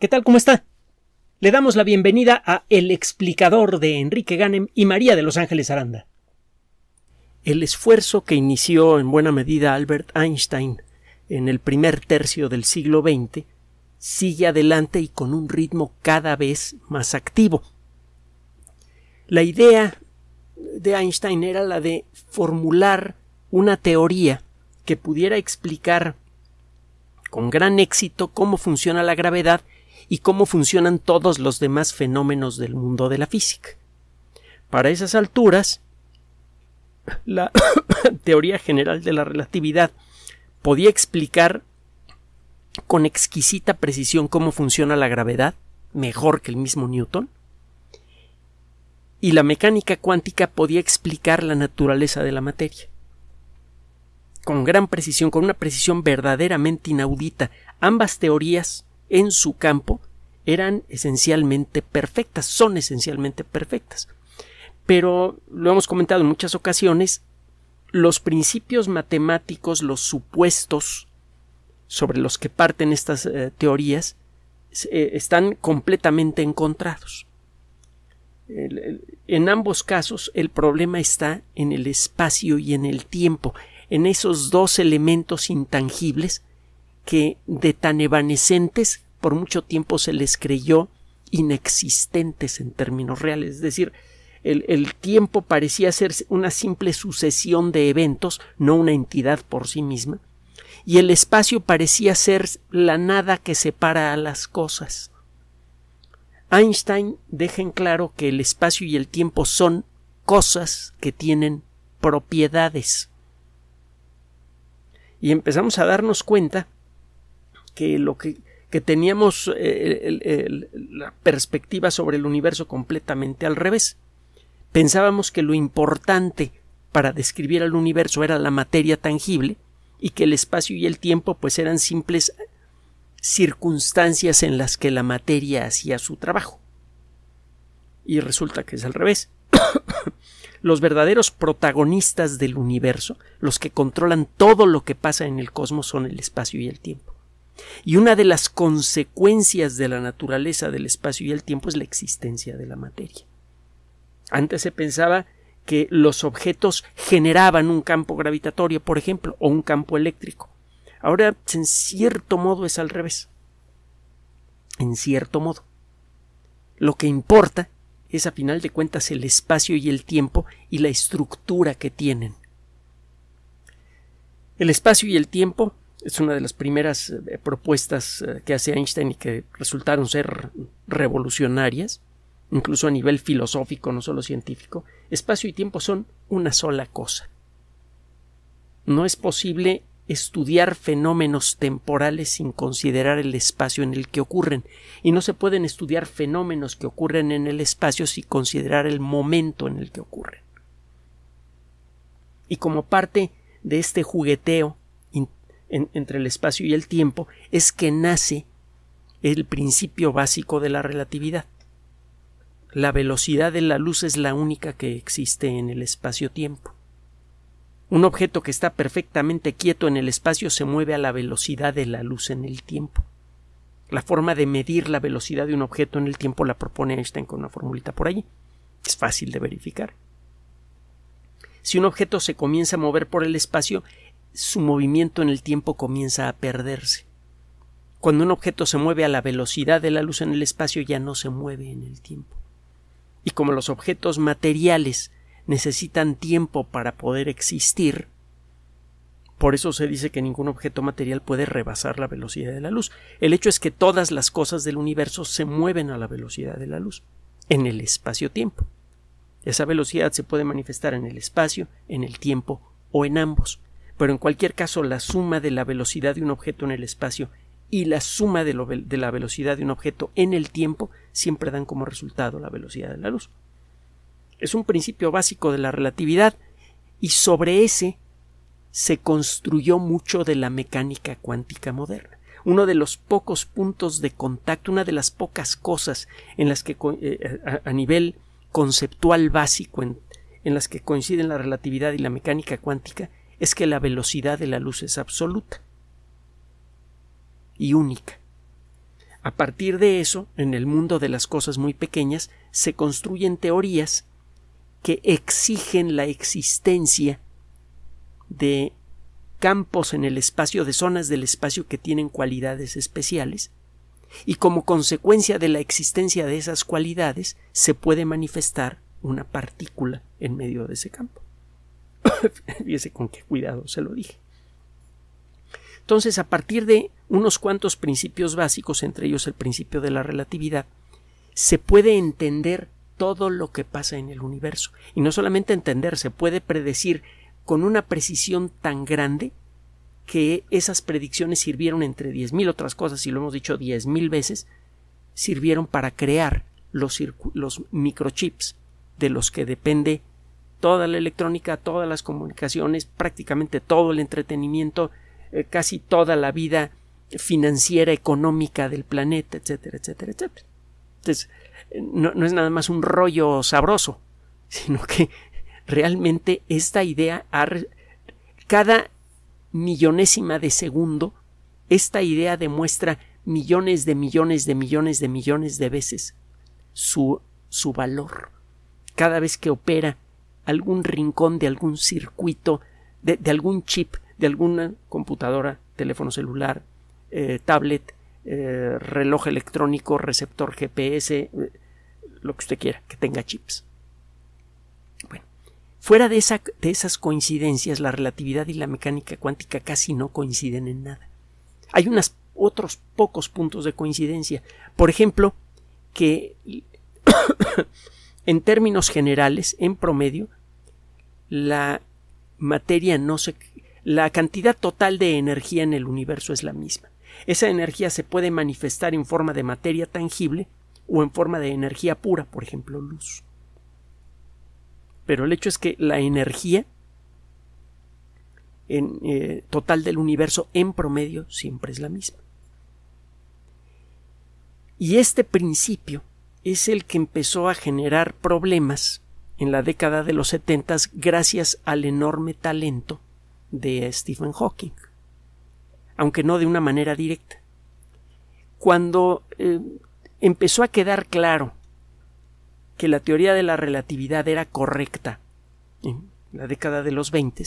¿Qué tal? ¿Cómo está? Le damos la bienvenida a El explicador de Enrique Ganem y María de Los Ángeles Aranda. El esfuerzo que inició en buena medida Albert Einstein en el primer tercio del siglo XX sigue adelante y con un ritmo cada vez más activo. La idea de Einstein era la de formular una teoría que pudiera explicar con gran éxito cómo funciona la gravedad y cómo funcionan todos los demás fenómenos del mundo de la física. Para esas alturas, la teoría general de la relatividad podía explicar con exquisita precisión cómo funciona la gravedad, mejor que el mismo Newton, y la mecánica cuántica podía explicar la naturaleza de la materia. Con gran precisión, con una precisión verdaderamente inaudita, ambas teorías en su campo eran esencialmente perfectas, son esencialmente perfectas. Pero lo hemos comentado en muchas ocasiones, los principios matemáticos, los supuestos sobre los que parten estas eh, teorías, eh, están completamente encontrados. en ambos casos el problema está en el espacio y en el tiempo, en esos dos elementos intangibles que de tan evanescentes por mucho tiempo se les creyó inexistentes en términos reales, es decir, el, tiempo parecía ser una simple sucesión de eventos, no una entidad por sí misma, y el espacio parecía ser la nada que separa a las cosas. Einstein deja en claro que el espacio y el tiempo son cosas que tienen propiedades. Y empezamos a darnos cuenta que lo que, teníamos eh, la perspectiva sobre el universo completamente al revés. Pensábamos que lo importante para describir al universo era la materia tangible y que el espacio y el tiempo pues eran simples circunstancias en las que la materia hacía su trabajo. Y resulta que es al revés. los verdaderos protagonistas del universo, los que controlan todo lo que pasa en el cosmos, son el espacio y el tiempo. Y una de las consecuencias de la naturaleza del espacio y el tiempo es la existencia de la materia. Antes se pensaba que los objetos generaban un campo gravitatorio, por ejemplo, o un campo eléctrico. Ahora, en cierto modo, es al revés. En cierto modo. Lo que importa es, a final de cuentas, el espacio y el tiempo y la estructura que tienen. El espacio y el tiempo es una de las primeras eh, propuestas eh, que hace Einstein y que resultaron ser revolucionarias, incluso a nivel filosófico, no solo científico, espacio y tiempo son una sola cosa. No es posible estudiar fenómenos temporales sin considerar el espacio en el que ocurren, y no se pueden estudiar fenómenos que ocurren en el espacio sin considerar el momento en el que ocurren. Y como parte de este jugueteo entre el espacio y el tiempo es que nace el principio básico de la relatividad. La velocidad de la luz es la única que existe en el espacio-tiempo. Un objeto que está perfectamente quieto en el espacio se mueve a la velocidad de la luz en el tiempo. La forma de medir la velocidad de un objeto en el tiempo la propone Einstein con una formulita por allí. Es fácil de verificar. Si un objeto se comienza a mover por el espacio, su movimiento en el tiempo comienza a perderse. Cuando un objeto se mueve a la velocidad de la luz en el espacio ya no se mueve en el tiempo. Y como los objetos materiales necesitan tiempo para poder existir, por eso se dice que ningún objeto material puede rebasar la velocidad de la luz. El hecho es que todas las cosas del universo se mueven a la velocidad de la luz, en el espacio-tiempo. Esa velocidad se puede manifestar en el espacio, en el tiempo o en ambos pero en cualquier caso la suma de la velocidad de un objeto en el espacio y la suma de, la velocidad de un objeto en el tiempo siempre dan como resultado la velocidad de la luz. Es un principio básico de la relatividad y sobre ese se construyó mucho de la mecánica cuántica moderna. Uno de los pocos puntos de contacto, una de las pocas cosas en las que eh, a, nivel conceptual básico en las que coinciden la relatividad y la mecánica cuántica es que la velocidad de la luz es absoluta y única. A partir de eso, en el mundo de las cosas muy pequeñas, se construyen teorías que exigen la existencia de campos en el espacio, de zonas del espacio que tienen cualidades especiales, y como consecuencia de la existencia de esas cualidades se puede manifestar una partícula en medio de ese campo. Fíjese con qué cuidado se lo dije. Entonces, a partir de unos cuantos principios básicos, entre ellos el principio de la relatividad, se puede entender todo lo que pasa en el universo. Y no solamente entender, se puede predecir con una precisión tan grande que esas predicciones sirvieron entre diez mil otras cosas, y lo hemos dicho diez mil veces, sirvieron para crear los, los microchips de los que depende toda la electrónica, todas las comunicaciones, prácticamente todo el entretenimiento, eh, casi toda la vida financiera, económica del planeta, etcétera, etcétera, etcétera. Entonces, eh, no, es nada más un rollo sabroso, sino que realmente esta idea, cada millonésima de segundo, esta idea demuestra millones de millones de millones de millones de veces su, su valor. Cada vez que opera algún rincón de algún circuito, de, algún chip, de alguna computadora, teléfono celular, eh, tablet, eh, reloj electrónico, receptor GPS, eh, lo que usted quiera, que tenga chips. Bueno, fuera de, esa, de esas coincidencias, la relatividad y la mecánica cuántica casi no coinciden en nada. Hay unos otros pocos puntos de coincidencia. Por ejemplo, que en términos generales, en promedio, la materia no se la cantidad total de energía en el universo es la misma. Esa energía se puede manifestar en forma de materia tangible o en forma de energía pura, por ejemplo, luz. Pero el hecho es que la energía en, eh, total del universo en promedio siempre es la misma. Y este principio es el que empezó a generar problemas en la década de los 70 gracias al enorme talento de Stephen Hawking, aunque no de una manera directa. Cuando eh, empezó a quedar claro que la teoría de la relatividad era correcta en la década de los 20,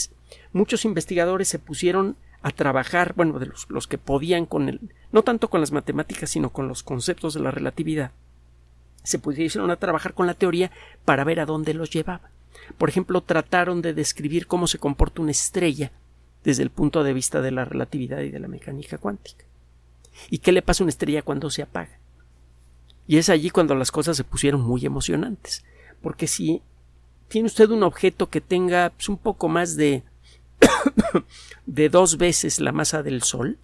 muchos investigadores se pusieron a trabajar, bueno, de los, que podían con el, no tanto con las matemáticas, sino con los conceptos de la relatividad, se pusieron a trabajar con la teoría para ver a dónde los llevaba. Por ejemplo, trataron de describir cómo se comporta una estrella desde el punto de vista de la relatividad y de la mecánica cuántica. ¿Y qué le pasa a una estrella cuando se apaga? Y es allí cuando las cosas se pusieron muy emocionantes, porque si tiene usted un objeto que tenga pues, un poco más de de dos veces la masa del Sol,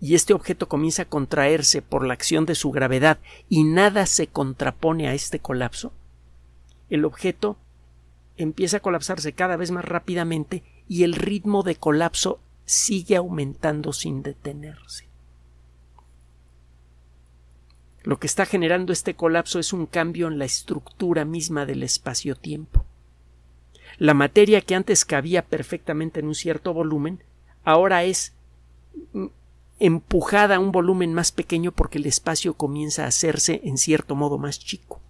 y este objeto comienza a contraerse por la acción de su gravedad y nada se contrapone a este colapso, el objeto empieza a colapsarse cada vez más rápidamente y el ritmo de colapso sigue aumentando sin detenerse. Lo que está generando este colapso es un cambio en la estructura misma del espacio-tiempo. La materia que antes cabía perfectamente en un cierto volumen, ahora es empujada a un volumen más pequeño porque el espacio comienza a hacerse en cierto modo más chico.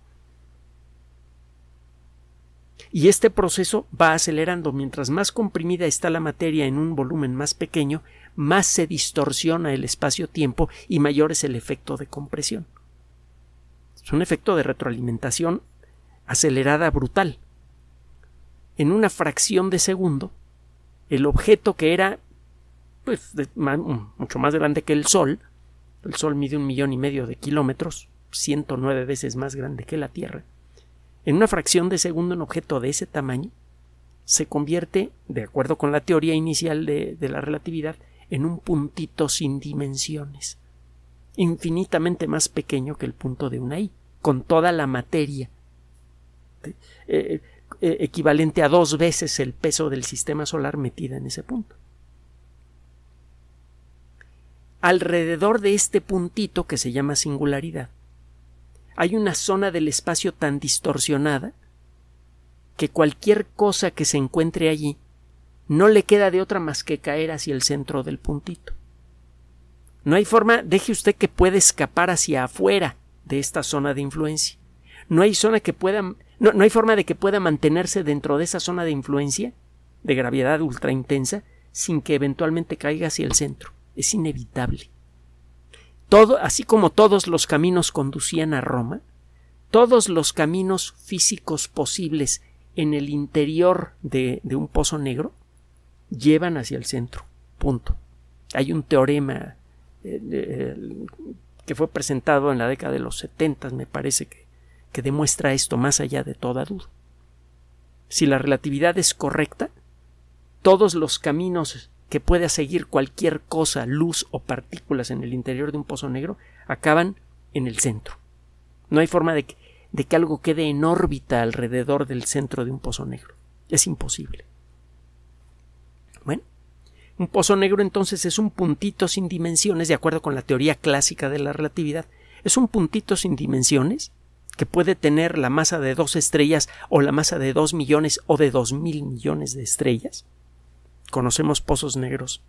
Y este proceso va acelerando. Mientras más comprimida está la materia en un volumen más pequeño, más se distorsiona el espacio-tiempo y mayor es el efecto de compresión. Es un efecto de retroalimentación acelerada brutal. En una fracción de segundo, el objeto que era pues, mm, mucho más grande que el Sol. El Sol mide un millón y medio de kilómetros, 109 veces más grande que la Tierra. En una fracción de segundo, un objeto de ese tamaño se convierte, de acuerdo con la teoría inicial de, la relatividad, en un puntito sin dimensiones, infinitamente más pequeño que el punto de una I, con toda la materia, eh, eh, eh, equivalente a dos veces el peso del sistema solar metida en ese punto alrededor de este puntito que se llama singularidad, hay una zona del espacio tan distorsionada que cualquier cosa que se encuentre allí no le queda de otra más que caer hacia el centro del puntito. No hay forma, deje usted que pueda escapar hacia afuera de esta zona de influencia. No hay zona que pueda, no, hay forma de que pueda mantenerse dentro de esa zona de influencia de gravedad ultra intensa sin que eventualmente caiga hacia el centro es inevitable. Todo, así como todos los caminos conducían a Roma, todos los caminos físicos posibles en el interior de, un pozo negro llevan hacia el centro. Punto. Hay un teorema eh, que fue presentado en la década de los setentas, me parece, que, que demuestra esto más allá de toda duda. Si la relatividad es correcta, todos los caminos que pueda seguir cualquier cosa, luz o partículas en el interior de un pozo negro, acaban en el centro. No hay forma de que, de que algo quede en órbita alrededor del centro de un pozo negro. Es imposible. Bueno, un pozo negro entonces es un puntito sin dimensiones, de acuerdo con la teoría clásica de la relatividad. Es un puntito sin dimensiones que puede tener la masa de dos estrellas o la masa de dos millones o de dos mil millones de estrellas conocemos pozos negros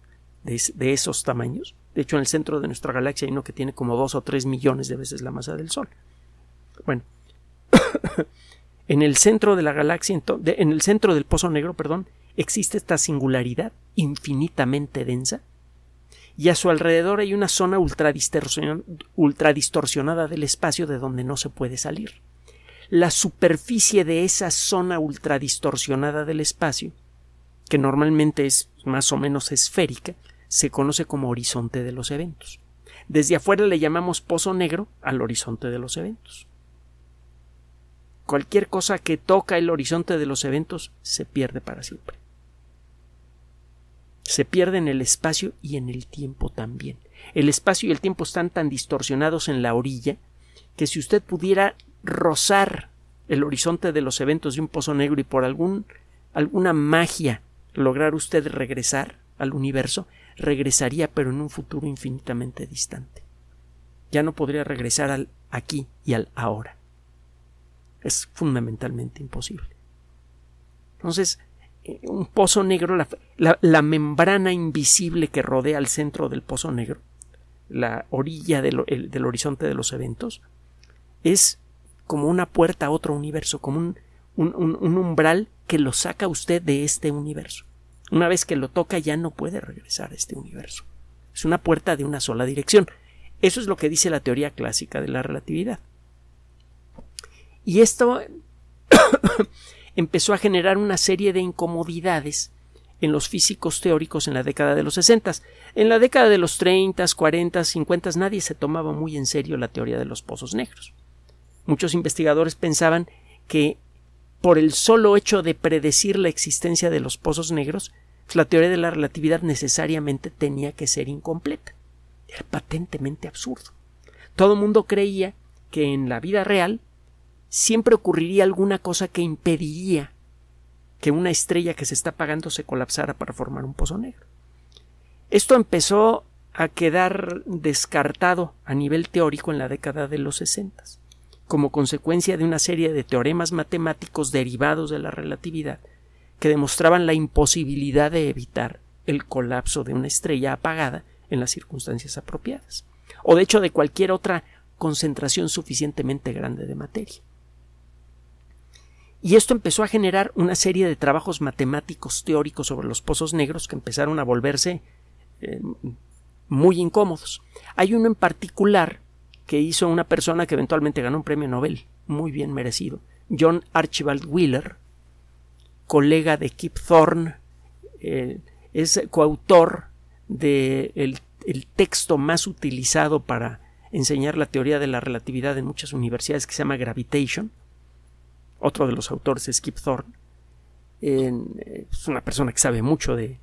de, esos tamaños. De hecho, en el centro de nuestra galaxia hay uno que tiene como 2 o 3 millones de veces la masa del Sol. Bueno, en el centro de la galaxia, en el centro del pozo negro, perdón, existe esta singularidad infinitamente densa y a su alrededor hay una zona ultra distorsionada del espacio de donde no se puede salir. La superficie de esa zona distorsionada del espacio que normalmente es más o menos esférica, se conoce como horizonte de los eventos. Desde afuera le llamamos pozo negro al horizonte de los eventos. Cualquier cosa que toca el horizonte de los eventos se pierde para siempre. Se pierde en el espacio y en el tiempo también. El espacio y el tiempo están tan distorsionados en la orilla que si usted pudiera rozar el horizonte de los eventos de un pozo negro y por algún, alguna magia lograr usted regresar al universo, regresaría pero en un futuro infinitamente distante. Ya no podría regresar al aquí y al ahora. Es fundamentalmente imposible. Entonces, eh, un pozo negro, la, membrana invisible que rodea al centro del pozo negro, la orilla del, horizonte de los eventos, es como una puerta a otro universo, como un, un umbral que lo saca usted de este universo. Una vez que lo toca ya no puede regresar a este universo. Es una puerta de una sola dirección. Eso es lo que dice la teoría clásica de la relatividad. Y esto empezó a generar una serie de incomodidades en los físicos teóricos en la década de los 60. En la década de los 30, 40, 50 nadie se tomaba muy en serio la teoría de los pozos negros. Muchos investigadores pensaban que por el solo hecho de predecir la existencia de los pozos negros, pues, la teoría de la relatividad necesariamente tenía que ser incompleta. Era patentemente absurdo. Todo mundo creía que en la vida real siempre ocurriría alguna cosa que impediría que una estrella que se está apagando se colapsara para formar un pozo negro. Esto empezó a quedar descartado a nivel teórico en la década de los sesentas como consecuencia de una serie de teoremas matemáticos derivados de la relatividad que demostraban la imposibilidad de evitar el colapso de una estrella apagada en las circunstancias apropiadas, o de hecho de cualquier otra concentración suficientemente grande de materia. Y esto empezó a generar una serie de trabajos matemáticos teóricos sobre los pozos negros que empezaron a volverse eh, muy incómodos. Hay uno en particular que hizo una persona que eventualmente ganó un premio Nobel, muy bien merecido, John Archibald Wheeler, colega de Kip Thorne, eh, es coautor del de el texto más utilizado para enseñar la teoría de la relatividad en muchas universidades que se llama Gravitation. Otro de los autores es Kip Thorne. Eh, es una persona que sabe mucho de,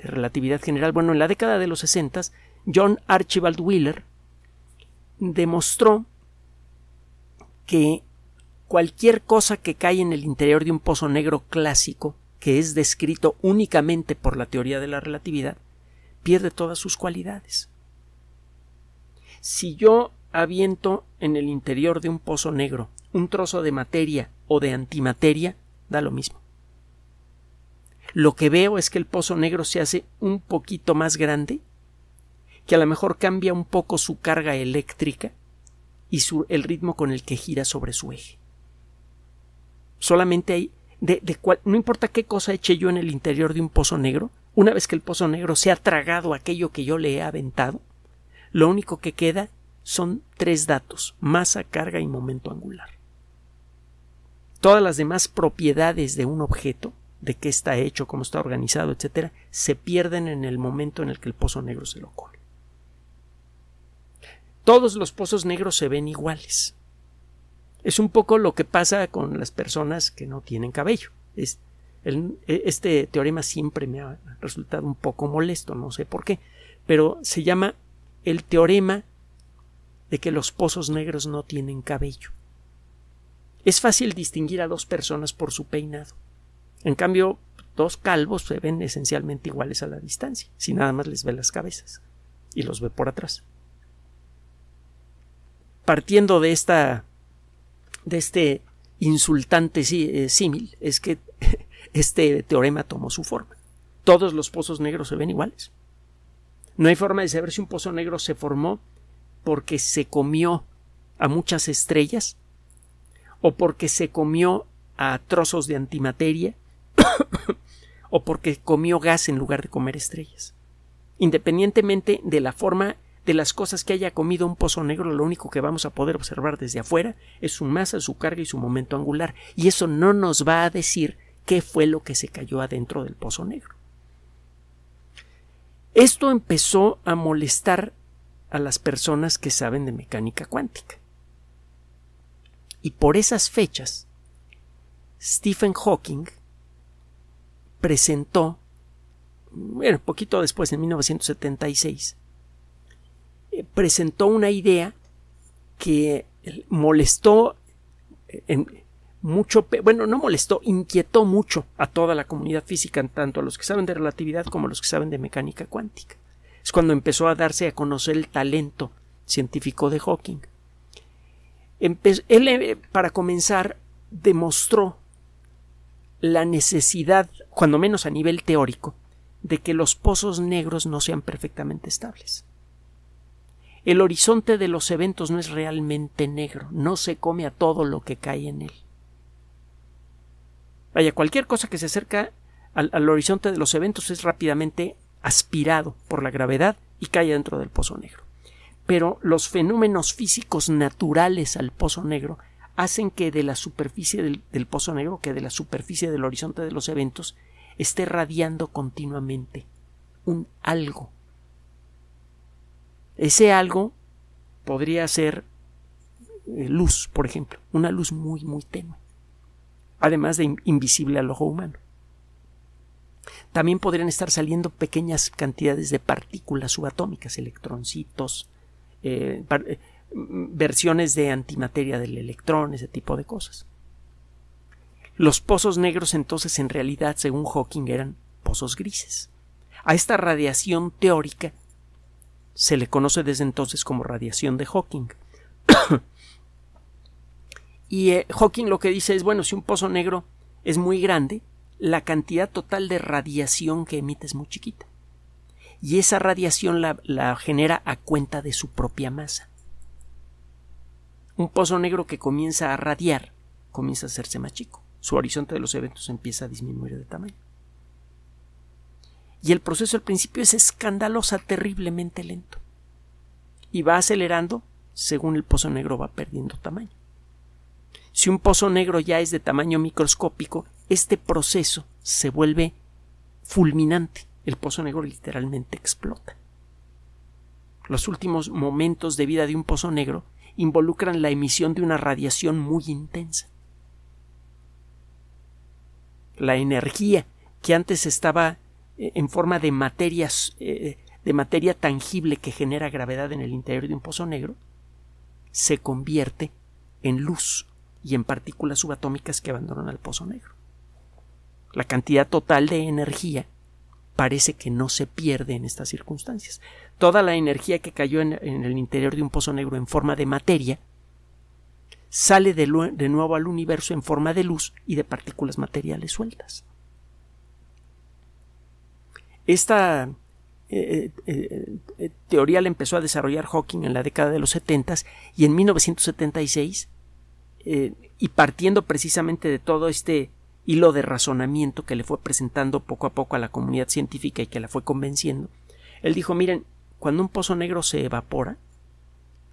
relatividad general. Bueno, en la década de los 60, John Archibald Wheeler demostró que cualquier cosa que cae en el interior de un pozo negro clásico, que es descrito únicamente por la teoría de la relatividad, pierde todas sus cualidades. Si yo aviento en el interior de un pozo negro un trozo de materia o de antimateria, da lo mismo. Lo que veo es que el pozo negro se hace un poquito más grande que a lo mejor cambia un poco su carga eléctrica y su, el ritmo con el que gira sobre su eje. Solamente hay, de, no importa qué cosa eche yo en el interior de un pozo negro, una vez que el pozo negro se ha tragado aquello que yo le he aventado, lo único que queda son tres datos, masa, carga y momento angular. Todas las demás propiedades de un objeto, de qué está hecho, cómo está organizado, etcétera, se pierden en el momento en el que el pozo negro se lo come todos los pozos negros se ven iguales. Es un poco lo que pasa con las personas que no tienen cabello. Es, e, este teorema siempre me ha resultado un poco molesto, no sé por qué, pero se llama el teorema de que los pozos negros no tienen cabello. Es fácil distinguir a dos personas por su peinado. En cambio, dos calvos se ven esencialmente iguales a la distancia, si nada más les ve las cabezas y los ve por atrás partiendo de esta de este insultante eh, símil es que este teorema tomó su forma. Todos los pozos negros se ven iguales. No hay forma de saber si un pozo negro se formó porque se comió a muchas estrellas o porque se comió a trozos de antimateria o porque comió gas en lugar de comer estrellas. Independientemente de la forma de las cosas que haya comido un pozo negro, lo único que vamos a poder observar desde afuera es su masa, su carga y su momento angular, y eso no nos va a decir qué fue lo que se cayó adentro del pozo negro. Esto empezó a molestar a las personas que saben de mecánica cuántica. Y por esas fechas, Stephen Hawking presentó, bueno, poquito después, en 1976, presentó una idea que molestó eh, en mucho, bueno, no molestó, inquietó mucho a toda la comunidad física, tanto a los que saben de relatividad como a los que saben de mecánica cuántica. Es cuando empezó a darse a conocer el talento científico de Hawking. él, eh, para comenzar, demostró la necesidad, cuando menos a nivel teórico, de que los pozos negros no sean perfectamente estables. El horizonte de los eventos no es realmente negro, no se come a todo lo que cae en él. Vaya, cualquier cosa que se acerca al, horizonte de los eventos es rápidamente aspirado por la gravedad y cae dentro del pozo negro. Pero los fenómenos físicos naturales al pozo negro hacen que de la superficie del, del, pozo negro, que de la superficie del horizonte de los eventos, esté radiando continuamente un algo ese algo podría ser eh, luz, por ejemplo, una luz muy, muy tenue, además de invisible al ojo humano. También podrían estar saliendo pequeñas cantidades de partículas subatómicas, electroncitos, eh, eh, versiones de antimateria del electrón, ese tipo de cosas. Los pozos negros entonces en realidad, según Hawking, eran pozos grises. A esta radiación teórica se le conoce desde entonces como radiación de Hawking. y eh, Hawking lo que dice es, bueno, si un pozo negro es muy grande, la cantidad total de radiación que emite es muy chiquita. Y esa radiación la, la genera a cuenta de su propia masa. Un pozo negro que comienza a radiar comienza a hacerse más chico. Su horizonte de los eventos empieza a disminuir de tamaño y el proceso al principio es escandalosa, terriblemente lento. Y va acelerando según el pozo negro va perdiendo tamaño. Si un pozo negro ya es de tamaño microscópico, este proceso se vuelve fulminante. El pozo negro literalmente explota. Los últimos momentos de vida de un pozo negro involucran la emisión de una radiación muy intensa. La energía que antes estaba eh, en forma de materias, eh, de materia tangible que genera gravedad en el interior de un pozo negro, se convierte en luz y en partículas subatómicas que abandonan al pozo negro. La cantidad total de energía parece que no se pierde en estas circunstancias. Toda la energía que cayó en, el interior de un pozo negro en forma de materia sale de nuevo al universo en forma de luz y de partículas materiales sueltas. Esta eh, eh, eh, teoría la empezó a desarrollar Hawking en la década de los setentas y en 1976, y partiendo precisamente de todo este hilo de razonamiento que le fue presentando poco a poco a la comunidad científica y que la fue convenciendo, él dijo, miren, cuando un pozo negro se evapora,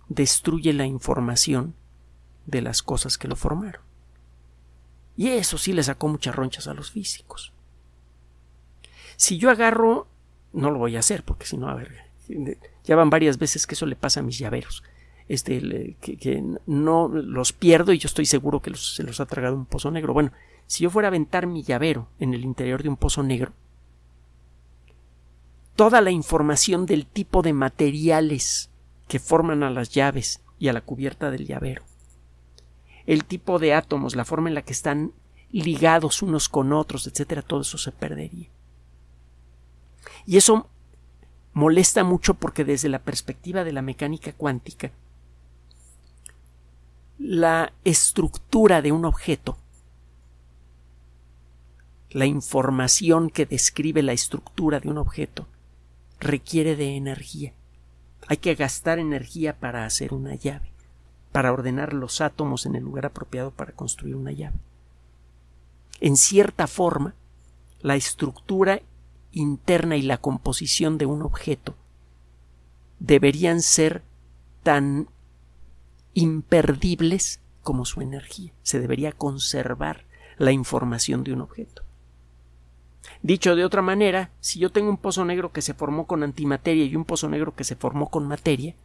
destruye la información de las cosas que lo formaron. Y eso sí le sacó muchas ronchas a los físicos. Si yo agarro, no lo voy a hacer, porque si no, a ver, ya van varias veces que eso le pasa a mis llaveros. Este, que, no los pierdo y yo estoy seguro que se los ha tragado un pozo negro. Bueno, si yo fuera a aventar mi llavero en el interior de un pozo negro, toda la información del tipo de materiales que forman a las llaves y a la cubierta del llavero, el tipo de átomos, la forma en la que están ligados unos con otros, etcétera, todo eso se perdería. Y eso molesta mucho porque desde la perspectiva de la mecánica cuántica, la estructura de un objeto, la información que describe la estructura de un objeto, requiere de energía. Hay que gastar energía para hacer una llave, para ordenar los átomos en el lugar apropiado para construir una llave. En cierta forma, la estructura interna y la composición de un objeto deberían ser tan imperdibles como su energía. Se debería conservar la información de un objeto. Dicho de otra manera, si yo tengo un pozo negro que se formó con antimateria y un pozo negro que se formó con materia,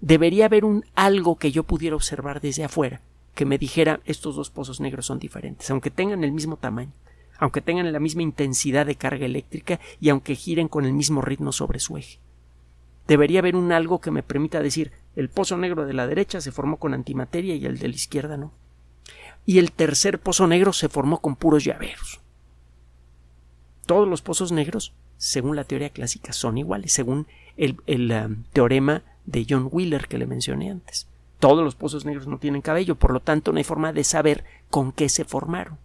debería haber un algo que yo pudiera observar desde afuera que me dijera estos dos pozos negros son diferentes, aunque tengan el mismo tamaño, aunque tengan la misma intensidad de carga eléctrica y aunque giren con el mismo ritmo sobre su eje. Debería haber un algo que me permita decir el pozo negro de la derecha se formó con antimateria y el de la izquierda no. Y el tercer pozo negro se formó con puros llaveros. Todos los pozos negros, según la teoría clásica, son iguales, según el, um, teorema de John Wheeler que le mencioné antes. Todos los pozos negros no tienen cabello, por lo tanto no hay forma de saber con qué se formaron.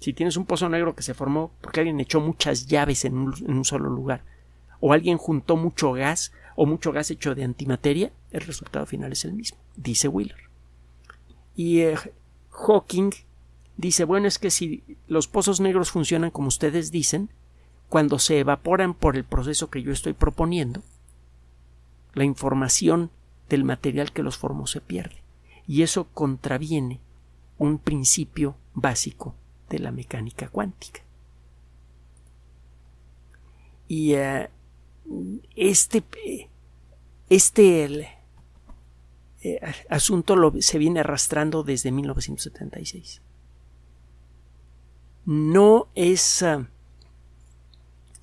Si tienes un pozo negro que se formó porque alguien echó muchas llaves en un, solo lugar, o alguien juntó mucho gas, o mucho gas hecho de antimateria, el resultado final es el mismo, dice Wheeler. Y eh, Hawking dice, bueno, es que si los pozos negros funcionan como ustedes dicen, cuando se evaporan por el proceso que yo estoy proponiendo, la información del material que los formó se pierde. Y eso contraviene un principio básico de la mecánica cuántica. Y eh, este, este eh, asunto lo, se viene arrastrando desde 1976. No es eh,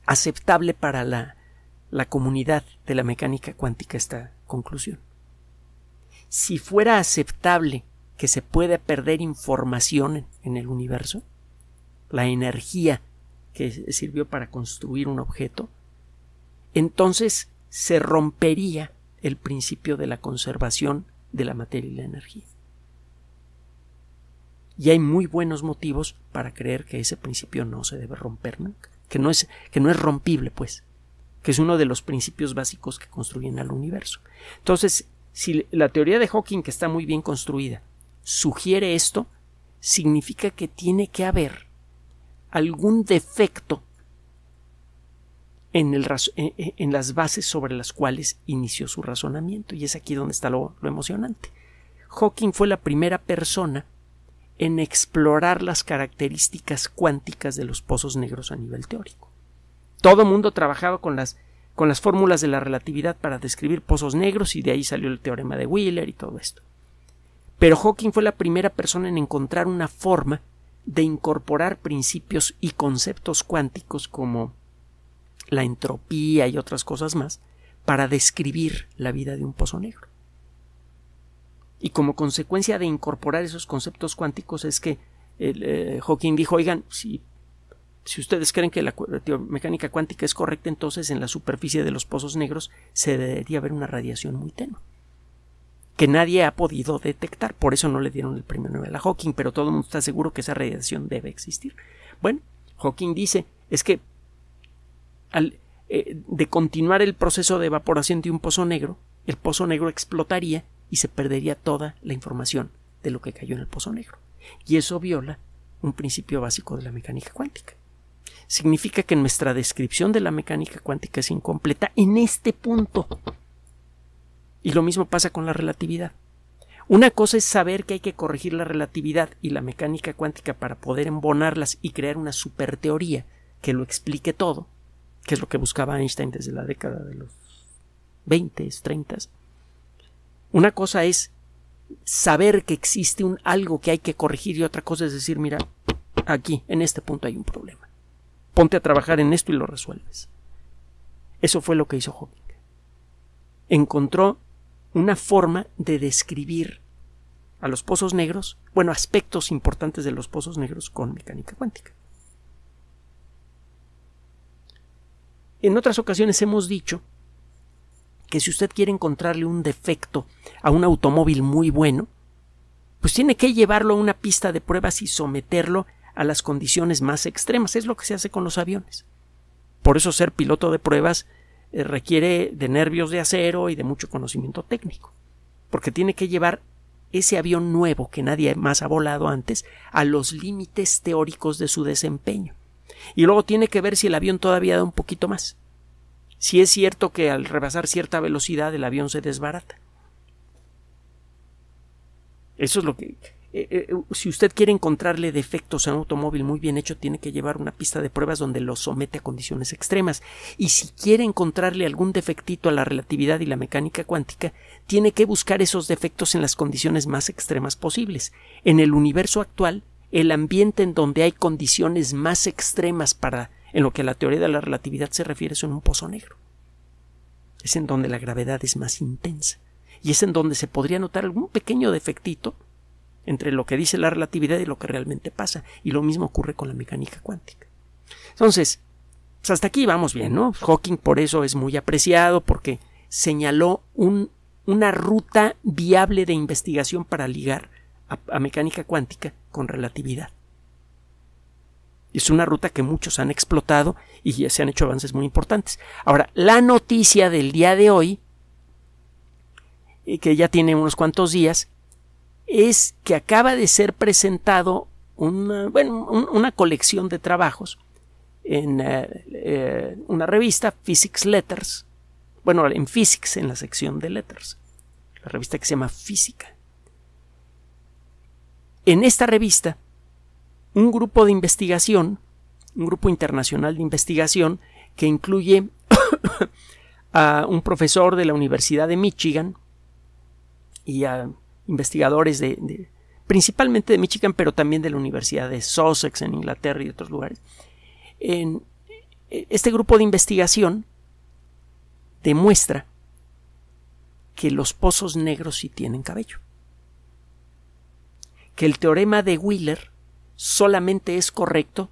aceptable para la, la comunidad de la mecánica cuántica esta conclusión. Si fuera aceptable que se pueda perder información en el universo, la energía que sirvió para construir un objeto, entonces se rompería el principio de la conservación de la materia y la energía. Y hay muy buenos motivos para creer que ese principio no se debe romper nunca, que no es, que no es rompible, pues, que es uno de los principios básicos que construyen al universo. Entonces, si la teoría de Hawking, que está muy bien construida, sugiere esto, significa que tiene que haber algún defecto en, las bases sobre las cuales inició su razonamiento. Y es aquí donde está lo, emocionante. Hawking fue la primera persona en explorar las características cuánticas de los pozos negros a nivel teórico. Todo el mundo trabajaba con las, con las fórmulas de la relatividad para describir pozos negros y de ahí salió el teorema de Wheeler y todo esto. Pero Hawking fue la primera persona en encontrar una forma de incorporar principios y conceptos cuánticos como la entropía y otras cosas más para describir la vida de un pozo negro. Y como consecuencia de incorporar esos conceptos cuánticos es que el, Hawking eh, dijo, oigan, si, si ustedes creen que la mecánica cuántica es correcta, entonces en la superficie de los pozos negros se debería haber una radiación muy tenue que nadie ha podido detectar. Por eso no le dieron el premio Nobel a Hawking, pero todo el mundo está seguro que esa radiación debe existir. Bueno, Hawking dice, es que al, eh, de continuar el proceso de evaporación de un pozo negro, el pozo negro explotaría y se perdería toda la información de lo que cayó en el pozo negro. Y eso viola un principio básico de la mecánica cuántica. Significa que nuestra descripción de la mecánica cuántica es incompleta en este punto. Y lo mismo pasa con la relatividad. Una cosa es saber que hay que corregir la relatividad y la mecánica cuántica para poder embonarlas y crear una superteoría que lo explique todo, que es lo que buscaba Einstein desde la década de los 20, 30. Una cosa es saber que existe un algo que hay que corregir y otra cosa es decir, mira, aquí, en este punto hay un problema. Ponte a trabajar en esto y lo resuelves. Eso fue lo que hizo Hawking. Encontró una forma de describir a los pozos negros, bueno, aspectos importantes de los pozos negros con mecánica cuántica. En otras ocasiones hemos dicho que si usted quiere encontrarle un defecto a un automóvil muy bueno, pues tiene que llevarlo a una pista de pruebas y someterlo a las condiciones más extremas. Es lo que se hace con los aviones. Por eso ser piloto de pruebas eh, requiere de nervios de acero y de mucho conocimiento técnico, porque tiene que llevar ese avión nuevo que nadie más ha volado antes a los límites teóricos de su desempeño. Y luego tiene que ver si el avión todavía da un poquito más. Si es cierto que al rebasar cierta velocidad el avión se desbarata. Eso es lo que eh, eh, eh, si usted quiere encontrarle defectos a un automóvil muy bien hecho, tiene que llevar una pista de pruebas donde lo somete a condiciones extremas. Y si quiere encontrarle algún defectito a la relatividad y la mecánica cuántica, tiene que buscar esos defectos en las condiciones más extremas posibles. En el universo actual, el ambiente en donde hay condiciones más extremas para en lo que la teoría de la relatividad se refiere es en un pozo negro. Es en donde la gravedad es más intensa y es en donde se podría notar algún pequeño defectito entre lo que dice la relatividad y lo que realmente pasa. Y lo mismo ocurre con la mecánica cuántica. Entonces, pues, hasta aquí vamos bien, ¿no? Hawking por eso es muy apreciado porque señaló una ruta viable de investigación para ligar a, a mecánica cuántica con relatividad. Es una ruta que muchos han explotado y ya se han hecho avances muy importantes. Ahora, la noticia del día de hoy, eh, que ya tiene unos cuantos días, es que acaba de ser presentado una, colección de trabajos en eh, eh, una revista, Physics Letters, bueno, en Physics, en la sección de Letters, la revista que se llama Física. En esta revista, un grupo de investigación, un grupo internacional de investigación, que incluye a un profesor de la Universidad de Michigan y a investigadores de, principalmente de Michigan, pero también de la Universidad de Sussex en Inglaterra y otros lugares. En, eh, este grupo de investigación demuestra que los pozos negros sí tienen cabello. Que el teorema de Wheeler solamente es correcto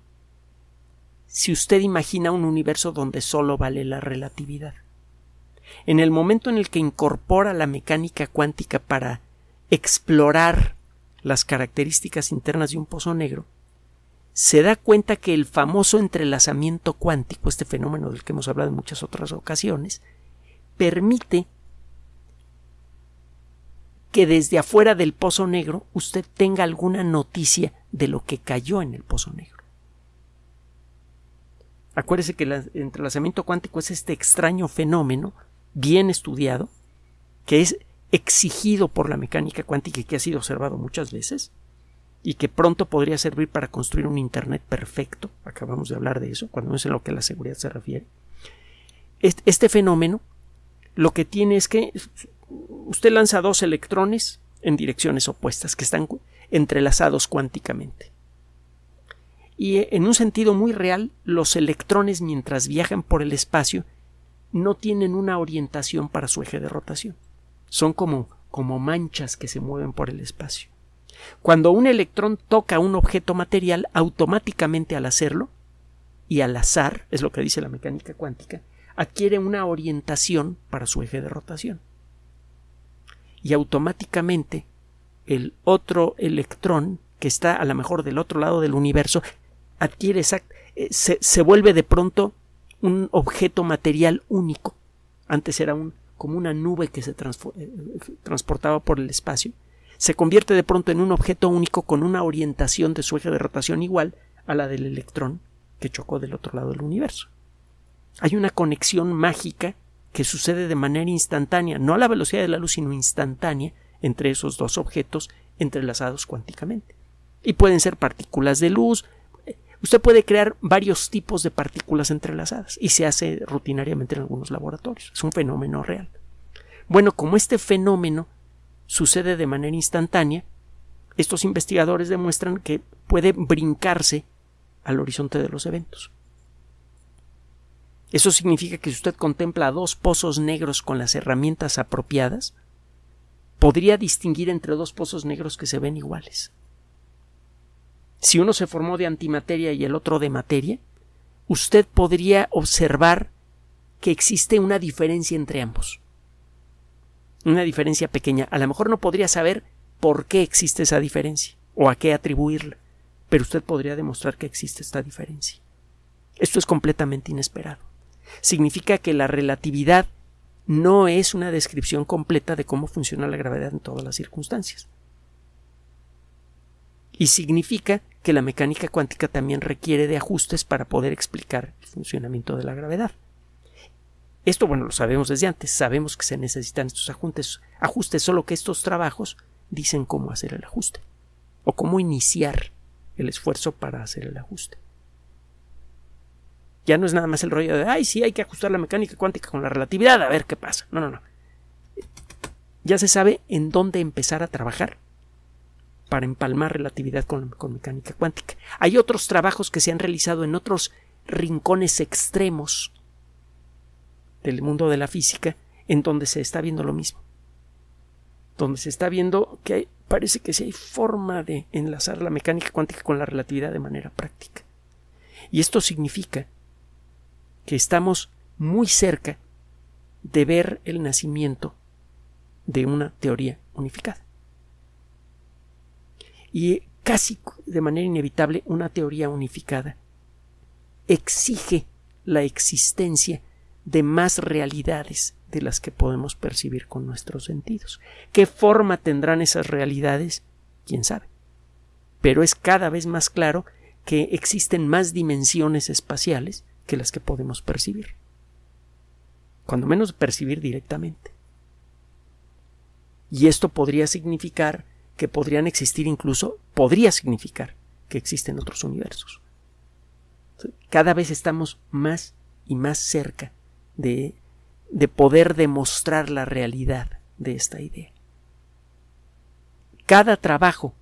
si usted imagina un universo donde solo vale la relatividad. En el momento en el que incorpora la mecánica cuántica para explorar las características internas de un pozo negro, se da cuenta que el famoso entrelazamiento cuántico, este fenómeno del que hemos hablado en muchas otras ocasiones, permite que desde afuera del pozo negro usted tenga alguna noticia de lo que cayó en el pozo negro. Acuérdese que el entrelazamiento cuántico es este extraño fenómeno, bien estudiado, que es exigido por la mecánica cuántica y que ha sido observado muchas veces y que pronto podría servir para construir un Internet perfecto, acabamos de hablar de eso, cuando es en lo que la seguridad se refiere, este fenómeno lo que tiene es que usted lanza dos electrones en direcciones opuestas que están entrelazados cuánticamente. Y eh, en un sentido muy real, los electrones mientras viajan por el espacio no tienen una orientación para su eje de rotación son como, como manchas que se mueven por el espacio. Cuando un electrón toca un objeto material, automáticamente al hacerlo, y al azar, es lo que dice la mecánica cuántica, adquiere una orientación para su eje de rotación. Y automáticamente el otro electrón, que está a lo mejor del otro lado del universo, adquiere eh, se vuelve de pronto un objeto material único. Antes era un como una nube que se eh, transportaba por el espacio, se convierte de pronto en un objeto único con una orientación de su eje de rotación igual a la del electrón que chocó del otro lado del universo. Hay una conexión mágica que sucede de manera instantánea, no a la velocidad de la luz, sino instantánea, entre esos dos objetos entrelazados cuánticamente. Y pueden ser partículas de luz, Usted puede crear varios tipos de partículas entrelazadas y se hace rutinariamente en algunos laboratorios. Es un fenómeno real. Bueno, como este fenómeno sucede de manera instantánea, estos investigadores demuestran que puede brincarse al horizonte de los eventos. Eso significa que si usted contempla dos pozos negros con las herramientas apropiadas, podría distinguir entre dos pozos negros que se ven iguales si uno se formó de antimateria y el otro de materia, usted podría observar que existe una diferencia entre ambos. Una diferencia pequeña. A lo mejor no podría saber por qué existe esa diferencia o a qué atribuirla, pero usted podría demostrar que existe esta diferencia. Esto es completamente inesperado. Significa que la relatividad no es una descripción completa de cómo funciona la gravedad en todas las circunstancias. Y significa que la mecánica cuántica también requiere de ajustes para poder explicar el funcionamiento de la gravedad. Esto, bueno, lo sabemos desde antes, sabemos que se necesitan estos ajustes, ajustes solo que estos trabajos dicen cómo hacer el ajuste o cómo iniciar el esfuerzo para hacer el ajuste. Ya no es nada más el rollo de, ay, sí, hay que ajustar la mecánica cuántica con la relatividad, a ver qué pasa. No, no, no. Ya se sabe en dónde empezar a trabajar para empalmar relatividad con, mecánica cuántica. Hay otros trabajos que se han realizado en otros rincones extremos del mundo de la física en donde se está viendo lo mismo. Donde se está viendo que parece que sí hay forma de enlazar la mecánica cuántica con la relatividad de manera práctica. Y esto significa que estamos muy cerca de ver el nacimiento de una teoría unificada y casi de manera inevitable una teoría unificada. Exige la existencia de más realidades de las que podemos percibir con nuestros sentidos. ¿Qué forma tendrán esas realidades? ¿Quién sabe? Pero es cada vez más claro que existen más dimensiones espaciales que las que podemos percibir. Cuando menos percibir directamente. Y esto podría significar que podrían existir incluso, podría significar que existen otros universos. Cada vez estamos más y más cerca de, de poder demostrar la realidad de esta idea. Cada trabajo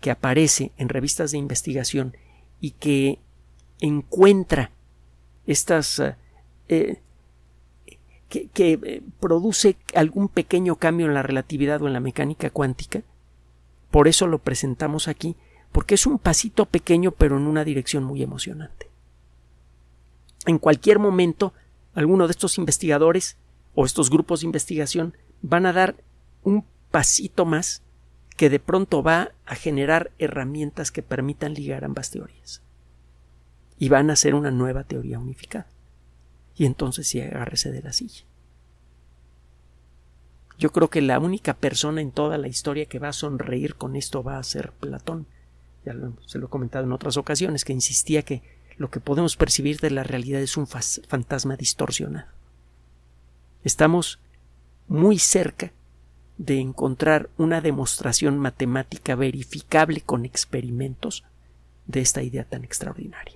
que aparece en revistas de investigación y que encuentra estas eh, eh, que, eh, produce algún pequeño cambio en la relatividad o en la mecánica cuántica por eso lo presentamos aquí, porque es un pasito pequeño pero en una dirección muy emocionante. En cualquier momento, alguno de estos investigadores o estos grupos de investigación van a dar un pasito más que de pronto va a generar herramientas que permitan ligar ambas teorías. Y van a hacer una nueva teoría unificada. Y entonces sí agárrese de la silla. Yo creo que la única persona en toda la historia que va a sonreír con esto va a ser Platón. Ya se lo he comentado en otras ocasiones, que insistía que lo que podemos percibir de la realidad es un fantasma distorsionado. Estamos muy cerca de encontrar una demostración matemática verificable con experimentos de esta idea tan extraordinaria.